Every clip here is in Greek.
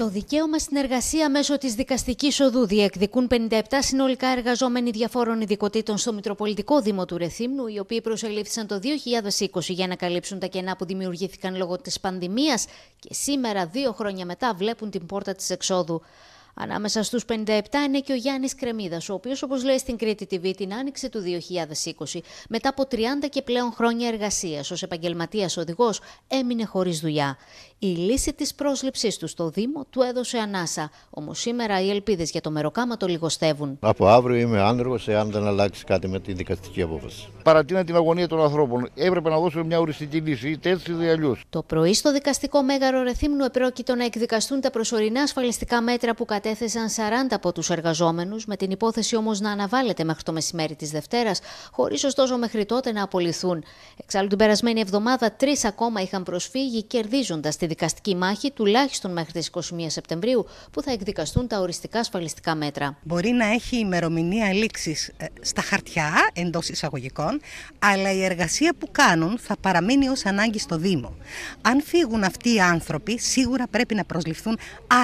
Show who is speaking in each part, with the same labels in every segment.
Speaker 1: Το δικαίωμα στην εργασία μέσω της δικαστικής οδού διεκδικούν 57 συνολικά εργαζόμενοι διαφόρων ειδικοτήτων στο Μητροπολιτικό Δήμο του Ρεθύμνου, οι οποίοι προσελήφθησαν το 2020 για να καλύψουν τα κενά που δημιουργήθηκαν λόγω της πανδημίας και σήμερα, δύο χρόνια μετά, βλέπουν την πόρτα της εξόδου. Ανάμεσα στους 57 είναι και ο Γιάννης Κρεμίδας, ο οποίος όπως λέει στην Κρήτη TV την άνοιξε του 2020, μετά από 30 και πλέον χρόνια εργασίας ως επαγγελματίας οδηγός, έμεινε χωρίς δουλειά. Η λύση της πρόσληψής του στο Δήμο του έδωσε ανάσα, όμως σήμερα οι ελπίδες για το μεροκάμα το λιγοστεύουν.
Speaker 2: Από αύριο είμαι άνεργος εάν δεν αλλάξει κάτι με την δικαστική απόφαση. Παρατείνα την αγωνία των ανθρώπων. Έπρεπε να δώσουμε μια
Speaker 1: οριστική λύση, είτε έτσι είτε αλλιώς. Το πρωί στο δικαστικό μέγαρο Ρεθύμνου επρόκειτο να εκδικαστούν τα προσωρινά ασφαλιστικά μέτρα που κατέθεσαν 40 από τους εργαζόμενους, με την υπόθεση όμως να αναβάλλεται μέχρι το μεσημέρι της Δευτέρας, χωρίς ωστόσο μέχρι τότε να απολυθούν. Εξάλλου την περασμένη εβδομάδα τρεις ακόμα είχαν προσφύγει, κερδίζοντας τη δικαστική μάχη τουλάχιστον μέχρι τις 21
Speaker 3: Σεπτεμβρίου, που θα εκδικαστούν τα οριστικά ασφαλιστικά μέτρα. Μπορεί να έχει ημερομηνία λήξης ε, στα χαρτιά, εντός εισαγωγικών, αλλά η εργασία που κάνουν θα παραμείνει ως ανάγκη στο Δήμο. Αν φύγουν αυτοί οι άνθρωποι, σίγουρα πρέπει να προσληφθούν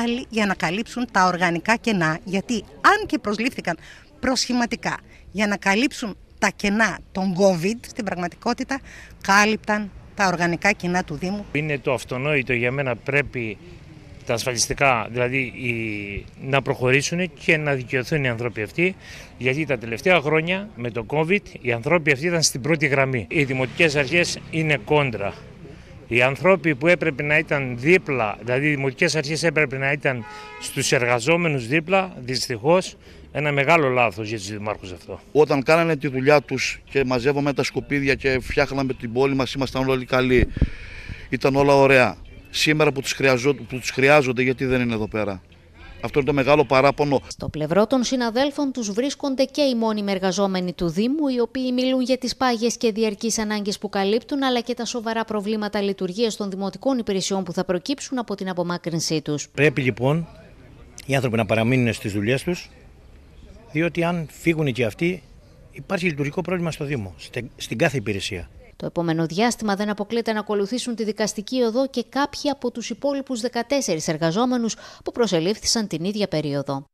Speaker 3: άλλοι για να καλύψουν τα οργανικά κενά, γιατί αν και προσλήφθηκαν προσχηματικά για να καλύψουν τα κενά των COVID, στην πραγματικότητα κάλυπταν τα οργανικά κενά του Δήμου.
Speaker 4: Είναι το αυτονόητο για μένα πρέπει τα ασφαλιστικά δηλαδή να προχωρήσουν και να δικαιωθούν οι άνθρωποι αυτοί γιατί τα τελευταία χρόνια με το COVID οι άνθρωποι αυτοί ήταν στην πρώτη γραμμή. Οι δημοτικές αρχές είναι κόντρα οι ανθρώποι που έπρεπε να ήταν δίπλα, δηλαδή οι δημοτικές αρχές έπρεπε να ήταν στους εργαζόμενους δίπλα, δυστυχώς ένα μεγάλο λάθος για τους δημάρχους αυτό.
Speaker 2: Όταν κάνανε τη δουλειά τους και μαζεύαμε τα σκουπίδια και φτιάχναμε την πόλη μας, ήμασταν όλοι καλοί, ήταν όλα ωραία. Σήμερα που τους, που τους χρειάζονται γιατί δεν είναι εδώ πέρα. Αυτό είναι το μεγάλο παράπονο. Στο πλευρό
Speaker 1: των συναδέλφων τους βρίσκονται και οι μόνιμοι εργαζόμενοι του Δήμου, οι οποίοι μιλούν για τις πάγιες και διαρκείς ανάγκες που καλύπτουν, αλλά και τα σοβαρά προβλήματα λειτουργίας των δημοτικών υπηρεσιών που θα προκύψουν από την απομάκρυνσή τους.
Speaker 4: Πρέπει λοιπόν οι άνθρωποι να παραμείνουν στις δουλειές τους, διότι αν φύγουν και αυτοί, υπάρχει λειτουργικό πρόβλημα στο Δήμο, στην κάθε υπηρεσία.
Speaker 1: Το επόμενο διάστημα δεν αποκλείεται να ακολουθήσουν τη δικαστική οδό και κάποιοι από τους υπόλοιπους 14 εργαζόμενους που προσελήφθησαν την ίδια περίοδο.